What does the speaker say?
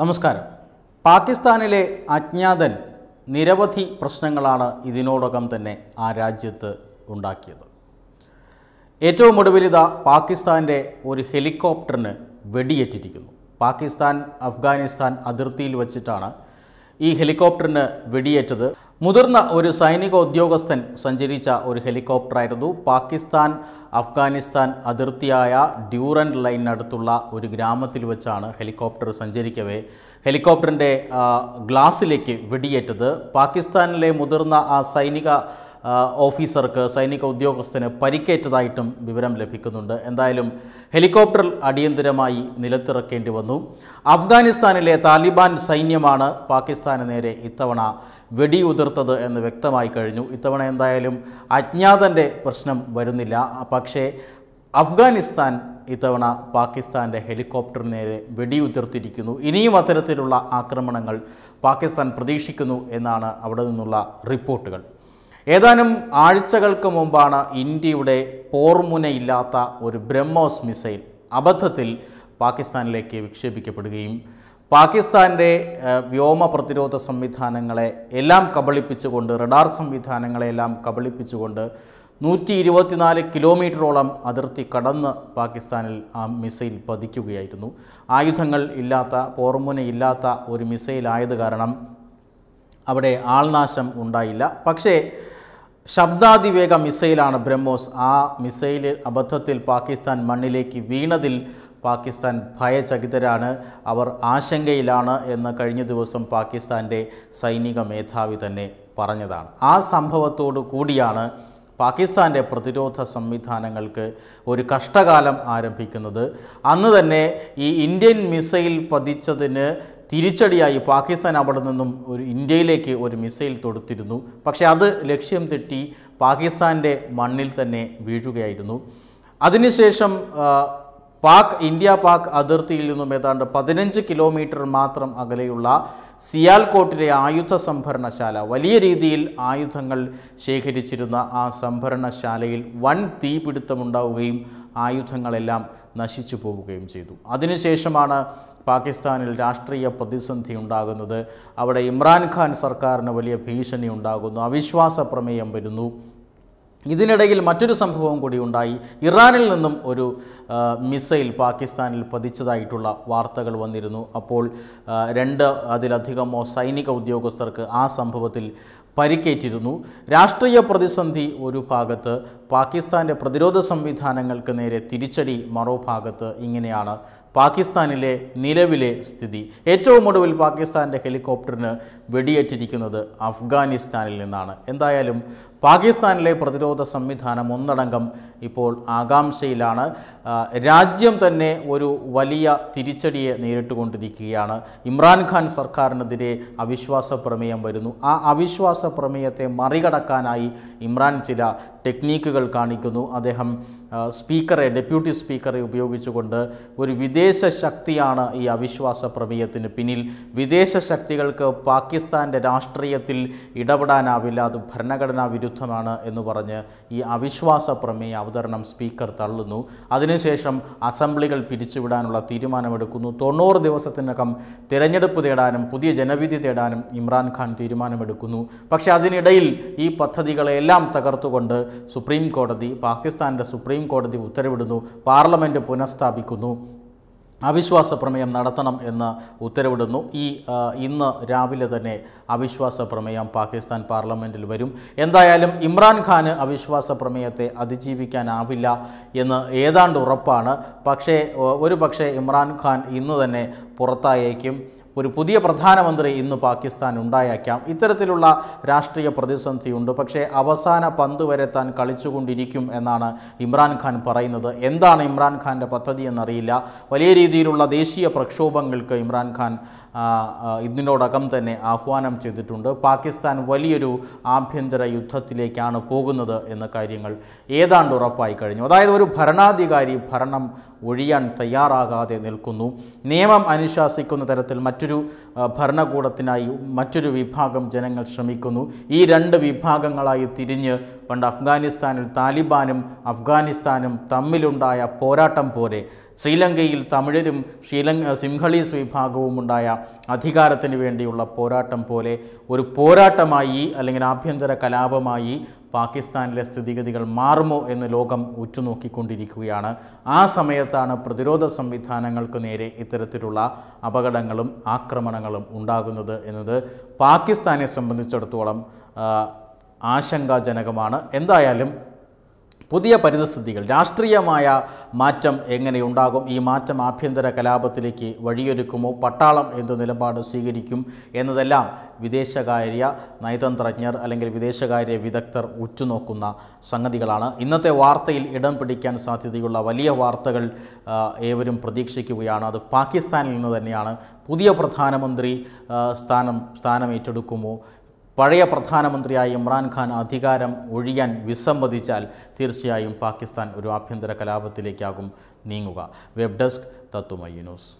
നമസ്കാരം പാകിസ്ഥാനിലെ അജ്ഞാതൻ നിരവധി പ്രശ്നങ്ങളാണ് ഇതിനോടകം തന്നെ ആ രാജ്യത്ത് ഉണ്ടാക്കിയത് ഏറ്റവും ഒടുവിലിത പാകിസ്ഥാൻ്റെ ഒരു ഹെലികോപ്റ്ററിന് വെടിയേറ്റിരിക്കുന്നു പാകിസ്ഥാൻ അഫ്ഗാനിസ്ഥാൻ അതിർത്തിയിൽ വച്ചിട്ടാണ് ഈ ഹെലികോപ്റ്ററിന് വെടിയേറ്റത് മുതിർന്ന ഒരു സൈനിക ഉദ്യോഗസ്ഥൻ സഞ്ചരിച്ച ഒരു ഹെലികോപ്റ്ററായിരുന്നു പാകിസ്ഥാൻ അഫ്ഗാനിസ്ഥാൻ അതിർത്തിയായ ഡ്യൂറൻഡ് ലൈനടുത്തുള്ള ഒരു ഗ്രാമത്തിൽ വെച്ചാണ് ഹെലികോപ്റ്റർ സഞ്ചരിക്കവേ ഹെലികോപ്റ്ററിൻ്റെ ഗ്ലാസിലേക്ക് വെടിയേറ്റത് പാകിസ്ഥാനിലെ മുതിർന്ന ആ സൈനിക ഓഫീസർക്ക് സൈനിക ഉദ്യോഗസ്ഥന് പരിക്കേറ്റതായിട്ടും വിവരം ലഭിക്കുന്നുണ്ട് എന്തായാലും ഹെലികോപ്റ്റർ അടിയന്തരമായി നിലത്തിറക്കേണ്ടി വന്നു അഫ്ഗാനിസ്ഥാനിലെ താലിബാൻ സൈന്യമാണ് പാകിസ്ഥാന് നേരെ ഇത്തവണ വെടിയുതിർത്തത് എന്ന് വ്യക്തമായി കഴിഞ്ഞു ഇത്തവണ എന്തായാലും അജ്ഞാതൻ്റെ പ്രശ്നം വരുന്നില്ല പക്ഷേ അഫ്ഗാനിസ്ഥാൻ ഇത്തവണ പാകിസ്ഥാൻ്റെ ഹെലികോപ്റ്റർ നേരെ വെടിയുതിർത്തിരിക്കുന്നു ഇനിയും അത്തരത്തിലുള്ള ആക്രമണങ്ങൾ പാകിസ്ഥാൻ പ്രതീക്ഷിക്കുന്നു എന്നാണ് അവിടെ നിന്നുള്ള റിപ്പോർട്ടുകൾ ഏതാനും ആഴ്ചകൾക്ക് മുമ്പാണ് ഇന്ത്യയുടെ പോർമുനയില്ലാത്ത ഒരു ബ്രഹ്മോസ് മിസൈൽ അബദ്ധത്തിൽ പാകിസ്ഥാനിലേക്ക് വിക്ഷേപിക്കപ്പെടുകയും പാകിസ്ഥാൻ്റെ വ്യോമ പ്രതിരോധ സംവിധാനങ്ങളെ എല്ലാം കബളിപ്പിച്ചുകൊണ്ട് റഡാർ സംവിധാനങ്ങളെല്ലാം കബളിപ്പിച്ചുകൊണ്ട് നൂറ്റി ഇരുപത്തിനാല് കിലോമീറ്ററോളം അതിർത്തി കടന്ന് പാകിസ്ഥാനിൽ ആ മിസൈൽ പതിക്കുകയായിരുന്നു ആയുധങ്ങൾ ഇല്ലാത്ത പോർമുനയില്ലാത്ത ഒരു മിസൈലായത് കാരണം അവിടെ ആൾനാശം ഉണ്ടായില്ല പക്ഷേ ശബ്ദാതിവേഗ മിസൈലാണ് ബ്രഹ്മോസ് ആ മിസൈൽ അബദ്ധത്തിൽ പാകിസ്ഥാൻ മണ്ണിലേക്ക് വീണതിൽ പാകിസ്ഥാൻ ഭയചകിതരാണ് അവർ ആശങ്കയിലാണ് എന്ന് കഴിഞ്ഞ ദിവസം പാകിസ്ഥാൻ്റെ സൈനിക മേധാവി തന്നെ പറഞ്ഞതാണ് ആ സംഭവത്തോടു കൂടിയാണ് പാകിസ്ഥാൻ്റെ പ്രതിരോധ സംവിധാനങ്ങൾക്ക് ഒരു കഷ്ടകാലം ആരംഭിക്കുന്നത് അന്ന് തന്നെ ഈ ഇന്ത്യൻ മിസൈൽ പതിച്ചതിന് തിരിച്ചടിയായി പാകിസ്ഥാൻ അവിടെ നിന്നും ഒരു ഇന്ത്യയിലേക്ക് ഒരു മിസൈൽ തൊടുത്തിരുന്നു പക്ഷേ അത് ലക്ഷ്യം തെറ്റി പാകിസ്ഥാൻ്റെ മണ്ണിൽ തന്നെ വീഴുകയായിരുന്നു അതിനുശേഷം പാക് ഇന്ത്യ പാക് അതിർത്തിയിൽ നിന്നും ഏതാണ്ട് പതിനഞ്ച് കിലോമീറ്റർ മാത്രം അകലെയുള്ള സിയാൽകോട്ടിലെ ആയുധ സംഭരണശാല വലിയ രീതിയിൽ ആയുധങ്ങൾ ശേഖരിച്ചിരുന്ന ആ സംഭരണശാലയിൽ വൻ തീപിടുത്തമുണ്ടാവുകയും ആയുധങ്ങളെല്ലാം നശിച്ചു പോവുകയും ചെയ്തു അതിനുശേഷമാണ് പാകിസ്ഥാനിൽ രാഷ്ട്രീയ പ്രതിസന്ധി ഉണ്ടാകുന്നത് അവിടെ ഇമ്രാൻഖാൻ സർക്കാരിന് വലിയ ഭീഷണി ഉണ്ടാകുന്നു അവിശ്വാസ പ്രമേയം വരുന്നു ഇതിനിടയിൽ മറ്റൊരു സംഭവം കൂടി ഉണ്ടായി ഇറാനിൽ നിന്നും ഒരു മിസൈൽ പാകിസ്ഥാനിൽ പതിച്ചതായിട്ടുള്ള വാർത്തകൾ വന്നിരുന്നു അപ്പോൾ രണ്ട് അതിലധികമോ സൈനിക ഉദ്യോഗസ്ഥർക്ക് ആ സംഭവത്തിൽ പരിക്കേറ്റിരുന്നു രാഷ്ട്രീയ പ്രതിസന്ധി ഒരു ഭാഗത്ത് പാകിസ്ഥാൻ്റെ പ്രതിരോധ സംവിധാനങ്ങൾക്ക് നേരെ തിരിച്ചടി ഭാഗത്ത് ഇങ്ങനെയാണ് പാകിസ്ഥാനിലെ നിലവിലെ സ്ഥിതി ഏറ്റവും ഒടുവിൽ പാകിസ്ഥാൻ്റെ ഹെലികോപ്റ്ററിന് വെടിയേറ്റിരിക്കുന്നത് അഫ്ഗാനിസ്ഥാനിൽ നിന്നാണ് എന്തായാലും പാകിസ്ഥാനിലെ പ്രതിരോധ സംവിധാനം ഒന്നടങ്കം ഇപ്പോൾ ആകാംക്ഷയിലാണ് രാജ്യം തന്നെ ഒരു വലിയ തിരിച്ചടിയെ നേരിട്ടുകൊണ്ടിരിക്കുകയാണ് ഇമ്രാൻഖാൻ സർക്കാരിനെതിരെ അവിശ്വാസ പ്രമേയം വരുന്നു ആ അവിശ്വാസ പ്രമേയത്തെ മറികടക്കാനായി ഇമ്രാൻ ചില ടെക്നീക്കുകൾ കാണിക്കുന്നു അദ്ദേഹം സ്പീക്കറെ ഡെപ്യൂട്ടി സ്പീക്കറെ ഉപയോഗിച്ചുകൊണ്ട് ഒരു വിദേശ ശക്തിയാണ് ഈ അവിശ്വാസ പ്രമേയത്തിന് പിന്നിൽ വിദേശ ശക്തികൾക്ക് പാകിസ്ഥാൻ്റെ രാഷ്ട്രീയത്തിൽ ഇടപെടാനാവില്ല അത് ഭരണഘടനാ വിരുദ്ധമാണ് എന്ന് പറഞ്ഞ് ഈ അവിശ്വാസ പ്രമേയ അവതരണം സ്പീക്കർ തള്ളുന്നു അതിനുശേഷം അസംബ്ലികൾ പിരിച്ചുവിടാനുള്ള തീരുമാനമെടുക്കുന്നു തൊണ്ണൂറ് ദിവസത്തിനകം തിരഞ്ഞെടുപ്പ് തേടാനും പുതിയ ജനവിധി തേടാനും ഇമ്രാൻഖാൻ തീരുമാനമെടുക്കുന്നു പക്ഷേ അതിനിടയിൽ ഈ പദ്ധതികളെല്ലാം തകർത്തുകൊണ്ട് സുപ്രീം കോടതി പാകിസ്ഥാൻ്റെ സുപ്രീം കോടതി ഉത്തരവിടുന്നു പാർലമെൻറ്റ് പുനഃസ്ഥാപിക്കുന്നു അവിശ്വാസ പ്രമേയം നടത്തണം എന്ന് ഉത്തരവിടുന്നു ഈ ഇന്ന് രാവിലെ തന്നെ അവിശ്വാസ പ്രമേയം പാകിസ്ഥാൻ പാർലമെൻറ്റിൽ വരും എന്തായാലും ഇമ്രാൻഖാന് അവിശ്വാസ പ്രമേയത്തെ അതിജീവിക്കാനാവില്ല എന്ന് ഏതാണ്ട് ഉറപ്പാണ് പക്ഷേ ഒരു പക്ഷേ ഇമ്രാൻഖാൻ ഇന്ന് തന്നെ പുറത്തായേക്കും ഒരു പുതിയ പ്രധാനമന്ത്രി ഇന്ന് പാകിസ്ഥാൻ ഉണ്ടായേക്കാം ഇത്തരത്തിലുള്ള രാഷ്ട്രീയ പ്രതിസന്ധിയുണ്ട് പക്ഷേ അവസാന പന്ത് വരെ താൻ കളിച്ചുകൊണ്ടിരിക്കും എന്നാണ് ഇമ്രാൻഖാൻ പറയുന്നത് എന്താണ് ഇമ്രാൻഖാൻ്റെ പദ്ധതി എന്നറിയില്ല വലിയ രീതിയിലുള്ള ദേശീയ പ്രക്ഷോഭങ്ങൾക്ക് ഇമ്രാൻഖാൻ ഇതിനോടകം തന്നെ ആഹ്വാനം ചെയ്തിട്ടുണ്ട് പാകിസ്ഥാൻ വലിയൊരു ആഭ്യന്തര യുദ്ധത്തിലേക്കാണ് പോകുന്നത് എന്ന കാര്യങ്ങൾ ഏതാണ്ട് ഉറപ്പായി കഴിഞ്ഞു അതായത് ഒരു ഭരണാധികാരി ഭരണം ഒഴിയാൻ തയ്യാറാകാതെ നിൽക്കുന്നു നിയമം അനുശാസിക്കുന്ന തരത്തിൽ മറ്റൊരു മറ്റൊരു ഭരണകൂടത്തിനായി മറ്റൊരു വിഭാഗം ജനങ്ങൾ ശ്രമിക്കുന്നു ഈ രണ്ട് വിഭാഗങ്ങളായി തിരിഞ്ഞ് പണ്ട് അഫ്ഗാനിസ്ഥാനിൽ താലിബാനും അഫ്ഗാനിസ്ഥാനും തമ്മിലുണ്ടായ പോരാട്ടം പോലെ ശ്രീലങ്കയിൽ തമിഴരും ശ്രീലങ്ക സിംഹളീസ് വിഭാഗവും ഉണ്ടായ അധികാരത്തിന് വേണ്ടിയുള്ള പോരാട്ടം പോലെ ഒരു പോരാട്ടമായി അല്ലെങ്കിൽ ആഭ്യന്തര കലാപമായി പാകിസ്ഥാനിലെ സ്ഥിതിഗതികൾ മാറുമോ എന്ന് ലോകം ഉറ്റുനോക്കിക്കൊണ്ടിരിക്കുകയാണ് ആ സമയത്താണ് പ്രതിരോധ സംവിധാനങ്ങൾക്ക് നേരെ ഇത്തരത്തിലുള്ള അപകടങ്ങളും ആക്രമണങ്ങളും ഉണ്ടാകുന്നത് എന്നത് പാകിസ്ഥാനെ സംബന്ധിച്ചിടത്തോളം ആശങ്കാജനകമാണ് എന്തായാലും പുതിയ പരിതസ്ഥിതികൾ രാഷ്ട്രീയമായ മാറ്റം എങ്ങനെയുണ്ടാകും ഈ മാറ്റം ആഭ്യന്തര കലാപത്തിലേക്ക് വഴിയൊരുക്കുമോ പട്ടാളം എന്ത് നിലപാട് സ്വീകരിക്കും എന്നതെല്ലാം വിദേശകാര്യ നയതന്ത്രജ്ഞർ അല്ലെങ്കിൽ വിദേശകാര്യ വിദഗ്ധർ ഉറ്റുനോക്കുന്ന സംഗതികളാണ് ഇന്നത്തെ വാർത്തയിൽ ഇടം പിടിക്കാൻ സാധ്യതയുള്ള വലിയ വാർത്തകൾ ഏവരും പ്രതീക്ഷിക്കുകയാണ് അത് പാകിസ്ഥാനിൽ നിന്ന് തന്നെയാണ് പുതിയ പ്രധാനമന്ത്രി സ്ഥാനം സ്ഥാനം ഏറ്റെടുക്കുമോ പഴയ പ്രധാനമന്ത്രിയായ ഇമ്രാൻഖാൻ അധികാരം ഒഴിയാൻ വിസമ്മതിച്ചാൽ തീർച്ചയായും പാകിസ്ഥാൻ ഒരു ആഭ്യന്തര കലാപത്തിലേക്കാകും നീങ്ങുക വെബ് ഡെസ്ക് തത്തുമൈ ന്യൂസ്